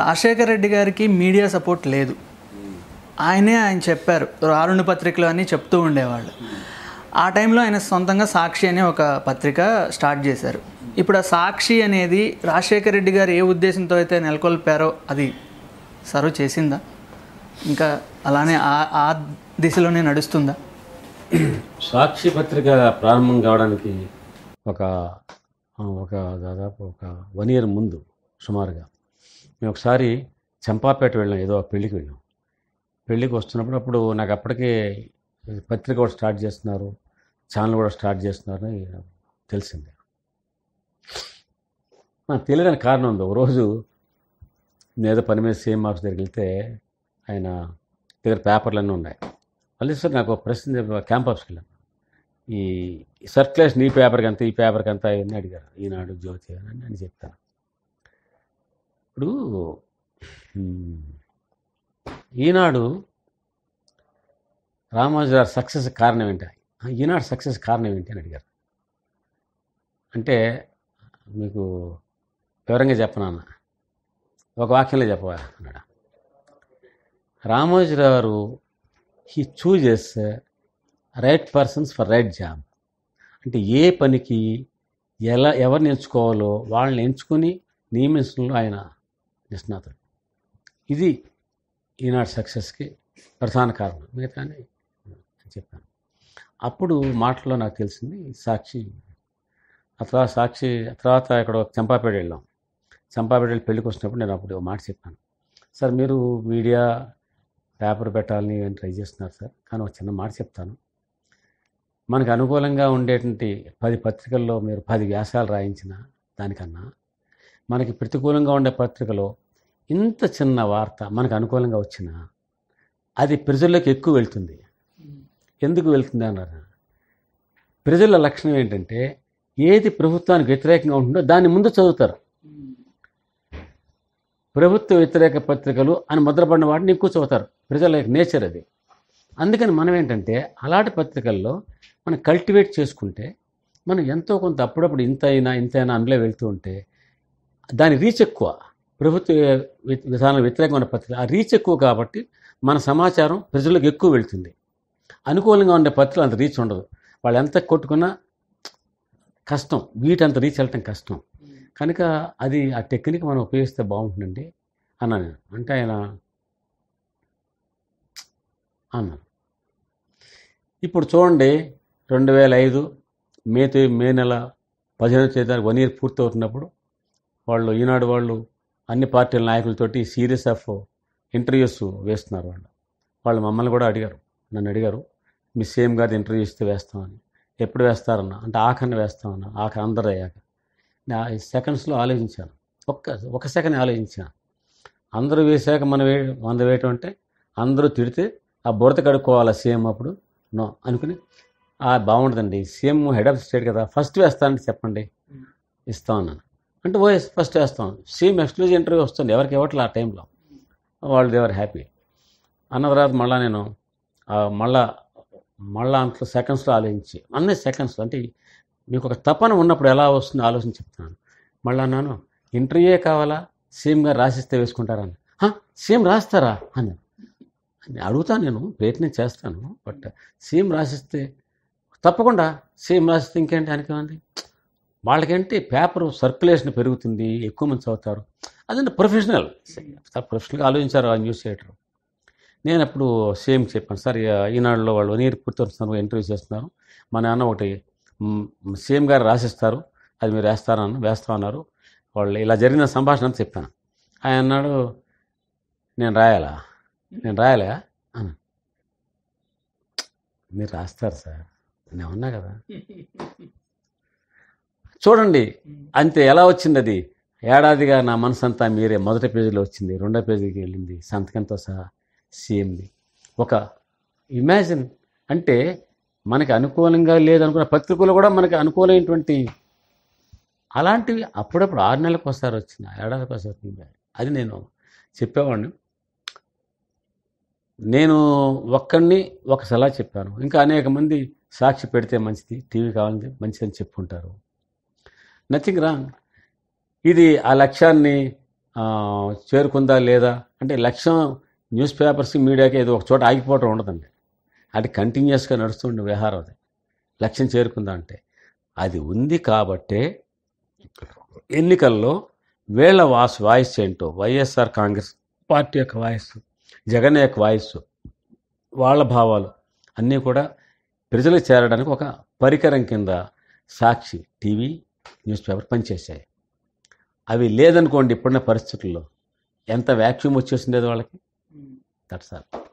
రాజశేఖర రెడ్డి గారికి media support లేదు ఆయనే ఆయన చెప్పారు రారుణి పత్రికలు అని చెప్తూ ఉండేవాళ్ళు ఆ టైంలో ఆయన సొంతంగా సాక్షి అనే ఒక పత్రిక స్టార్ట్ చేశారు ఇప్పుడు ఆ సాక్షి అనేది రాజశేఖర రెడ్డి గారు ఏ ఉద్దేశంతో అయితే నెలకొల్పారో అది సర్వ్ చేసిందా ఇంకా అలానే ఆ దిశలోనే నడుస్తుందా సాక్షి పత్రిక ప్రారంభం కావడానికి ఒక ఒక దాదాపు ఒక వన్ ఇయర్ ముందు సుమారుగా మేము ఒకసారి చంపాపేట వెళ్ళాం ఏదో పెళ్ళికి వెళ్ళాం పెళ్ళికి వస్తున్నప్పుడు అప్పుడు నాకు అప్పటికే పత్రిక కూడా స్టార్ట్ చేస్తున్నారు ఛానల్ కూడా స్టార్ట్ చేస్తున్నారు అని తెలిసింది నాకు తెలియడానికి కారణం ఉంది ఒకరోజు నేదో పని మీద సీఎం ఆఫీస్ దగ్గరికి వెళ్తే ఆయన దగ్గర పేపర్లు అన్నీ ఉన్నాయి మళ్ళీ సార్ నాకు ప్రశ్న క్యాంప్ ఆఫీస్కి వెళ్ళాను ఈ సర్క్యులేషన్ ఈ పేపర్కి అంతా ఈ పేపర్కి అంతా ఇవన్నీ అడిగారు ఈనాడు జ్యోతి అని అని చెప్తాను ఇప్పుడు ఈనాడు రామోజీ గారు సక్సెస్ కారణం ఏంటి ఈనాడు సక్సెస్ కారణం ఏంటి అని అడిగారు అంటే మీకు వివరంగా చెప్పనాన్న ఒక వాక్యంలో చెప్పవా అన్నాడు Ramoji garu he chooses right persons for right job అంటే ఏ పనికి ఎలా ఎవరిని ఎంచుకోవాలో వాళ్ళని ఎంచుకొని నియమించడంలో ఆయన నిష్ణాతుడు ఇది ఈనాడు సక్సెస్కి ప్రధాన కారణం మిగతా చెప్పాను అప్పుడు మాటల్లో నాకు తెలిసింది సాక్షి ఆ తర్వాత సాక్షి ఆ తర్వాత ఇక్కడ చంపాపేట వెళ్ళాం చంపాపేట వెళ్ళి పెళ్ళికి నేను అప్పుడు ఒక మాట చెప్పాను సార్ మీరు మీడియా పేపర్ పెట్టాలని ట్రై చేస్తున్నారు సార్ కానీ ఒక చిన్న మాట చెప్తాను మనకు అనుకూలంగా ఉండేటువంటి పది పత్రికల్లో మీరు పది వ్యాసాలు రాయించిన దానికన్నా మనకి ప్రతికూలంగా ఉండే పత్రికలో ఇంత చిన్న వార్త మనకు అనుకూలంగా వచ్చినా అది ప్రజల్లోకి ఎక్కువ వెళ్తుంది ఎందుకు వెళ్తుంది అన్నారు ప్రజల లక్షణం ఏంటంటే ఏది ప్రభుత్వానికి వ్యతిరేకంగా ఉంటుందో దాన్ని ముందు చదువుతారు ప్రభుత్వ వ్యతిరేక పత్రికలు అని ముద్రపడిన వాటిని ఎక్కువ చదువుతారు ప్రజల నేచర్ అది అందుకని మనం ఏంటంటే అలాంటి పత్రికల్లో మనం కల్టివేట్ చేసుకుంటే మనం ఎంతో కొంత అప్పుడప్పుడు ఇంత అయినా ఇంత అయినా అందులో వెళ్తూ ఉంటే దాని రీచ్ ఎక్కువ ప్రభుత్వ విధానం వ్యతిరేకమైన పత్రిక ఆ రీచ్ ఎక్కువ కాబట్టి మన సమాచారం ప్రజలకు ఎక్కువ వెళ్తుంది అనుకూలంగా ఉండే పత్రికలు అంత రీచ్ ఉండదు వాళ్ళు ఎంత కొట్టుకున్నా కష్టం వీటంత రీచ్ వెళ్ళటం కష్టం కనుక అది ఆ టెక్నిక్ మనం ఉపయోగిస్తే బాగుంటుందండి అన్నా నేను అంటే ఆయన అన్నాను ఇప్పుడు చూడండి రెండు వేల ఐదు మే మే నెల పదిహేను తేదీ వన్ ఇయర్ పూర్తి అవుతున్నప్పుడు వాళ్ళు ఈనాడు వాళ్ళు అన్ని పార్టీల నాయకులతోటి సీరియస్ ఆఫ్ ఇంటర్వ్యూస్ వేస్తున్నారు వాళ్ళు వాళ్ళు మమ్మల్ని కూడా అడిగారు నన్ను అడిగారు మీ సీఎం గారి ఇంటర్వ్యూ ఇస్తే వేస్తామని ఎప్పుడు వేస్తారన్న అంటే ఆఖరిని వేస్తామన్న ఆఖరి అందరు అయ్యాక సెకండ్స్లో ఆలోచించాను ఒక్క ఒక సెకండ్ ఆలోచించాను అందరూ వేసాక మనం వే వంద వేయటం అంటే అందరూ తిడితే ఆ బురత కడుక్కోవాలి సీఎం అప్పుడు నో అనుకుని బాగుంటుందండి సీఎం హెడ్ ఆఫ్ స్టేట్ కదా ఫస్ట్ వేస్తానని చెప్పండి ఇస్తామన్నాను అంటే ఓఎస్ ఫస్ట్ వేస్తాం సేమ్ ఎక్స్క్లూజివ్ ఇంటర్వ్యూ వస్తుంది ఎవరికి ఇవ్వట్లే ఆ టైంలో వాళ్ళు దేవర్ హ్యాపీ అన్న తర్వాత మళ్ళీ నేను మళ్ళా మళ్ళీ అంత సెకండ్స్లో ఆలోచించి అన్ని సెకండ్స్ అంటే మీకు ఒక తపన ఉన్నప్పుడు ఎలా వస్తుందో ఆలోచన చెప్తున్నాను మళ్ళీ అన్నాను ఇంటర్వ్యూయే కావాలా సేమ్గా రాసిస్తే వేసుకుంటారని సీఎం రాస్తారా అని అడుగుతాను నేను ప్రయత్నం చేస్తాను బట్ సీఎం రాసిస్తే తప్పకుండా సీఎం రాసిస్తే ఇంకేంటి అనికేమంది వాళ్ళకంటే పేపర్ సర్క్యులేషన్ పెరుగుతుంది ఎక్కువ మంది చదువుతారు అదంటే ప్రొఫెషనల్ ప్రొఫెషనల్గా ఆలోచించారు ఆ న్యూస్ థియేటర్ నేను అప్పుడు సేమ్ చెప్పాను సార్ ఈనాడులో వాళ్ళు నీరు పూర్తి వస్తున్నారు ఇంటర్వ్యూ చేస్తున్నారు మా నాన్న ఒకటి సీఎం గారు రాసిస్తారు అది మీరు వేస్తారని వేస్తా ఉన్నారు వాళ్ళు ఇలా జరిగిన సంభాషణ అని చెప్పాను ఆయన అన్నాడు నేను రాయాలా నేను రాయాలా అని మీరు రాస్తారు సార్ నేను ఉన్నా కదా చూడండి అంతే ఎలా వచ్చింది అది ఏడాదిగా నా మనసంతా మీరే మొదటి పేజీలో వచ్చింది రెండో పేజీకి వెళ్ళింది సంతకంతో సహా సీఎంది ఒక ఇమాజిన్ అంటే మనకి అనుకూలంగా లేదనుకున్న పత్రికలు కూడా మనకి అనుకూలమైనటువంటి అలాంటివి అప్పుడప్పుడు ఆరు నెలలకు ఒకసారి వచ్చిన ఏడాదికి ఒకసారి అది నేను చెప్పేవాడిని నేను ఒక్కడిని ఒక సలహా చెప్పాను ఇంకా అనేక మంది సాక్షి పెడితే మంచిది టీవీ కావాలి మంచిదని చెప్పుకుంటారు నథింగ్ రాంగ్ ఇది ఆ లక్ష్యాన్ని చేరుకుందా లేదా అంటే లక్ష్యం న్యూస్ పేపర్స్కి మీడియాకి ఏదో ఒక చోట ఆగిపోవటం ఉండదండి అది కంటిన్యూస్గా నడుస్తుండే వ్యవహారం అది లక్ష్యం చేరుకుందా అంటే అది ఉంది కాబట్టే ఎన్నికల్లో వీళ్ళ వాస్ వాయిస్ ఏంటో వైఎస్ఆర్ కాంగ్రెస్ పార్టీ యొక్క వాయిస్ జగన్ యొక్క వాయిస్ వాళ్ళ భావాలు అన్నీ కూడా ప్రజలకు చేరడానికి ఒక పరికరం కింద సాక్షి టీవీ న్యూస్ పేపర్ పనిచేసాయి అవి లేదనుకోండి ఇప్పుడున్న పరిస్థితుల్లో ఎంత వ్యాక్యూమ్ వచ్చేసిండేది వాళ్ళకి దట్స్ ఆల్